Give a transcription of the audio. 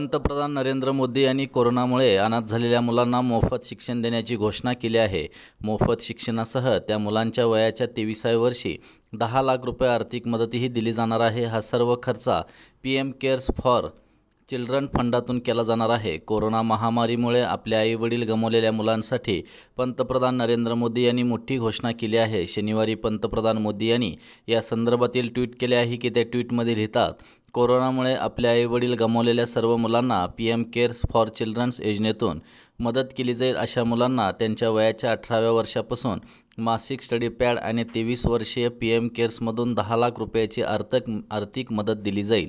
पंतप्रधान नरेंद्र मोदी यांनी कोरोनामुळे अनाथ झालेल्या मुलांना मोफत शिक्षण देण्याची घोषणा केली आहे मोफत शिक्षणासह त्या मुलांच्या वयाच्या तेविसाव्या वर्षी दहा लाख रुपये आर्थिक मदतही दिली जाणार आहे हा सर्व खर्चा P M CARES for children फंडातून केला जाणार आहे कोरोना महामारीमुळे आपले आईवडील गमवलेल्या मुलांसाठी पंतप्रधान नरेंद्र मोदी यांनी मोठी घोषणा केली आहे शनिवारी पंतप्रधान मोदी यांनी या संदर्भातील ट्विट केले आहे की त्या ट्विटमध्ये लिहितात कोरोनामुळे आपल्या आईवडील गमावलेल्या सर्व मुलांना P M CARES for childrens योजनेतून मदत केली जाईल अशा मुलांना त्यांच्या वयाच्या अठराव्या वर्षापासून मासिक स्टडी पॅड आणि तेवीस वर्षीय पी एम केअर्समधून दहा लाख रुपयाची आर्थिक आर्थिक मदत दिली जाईल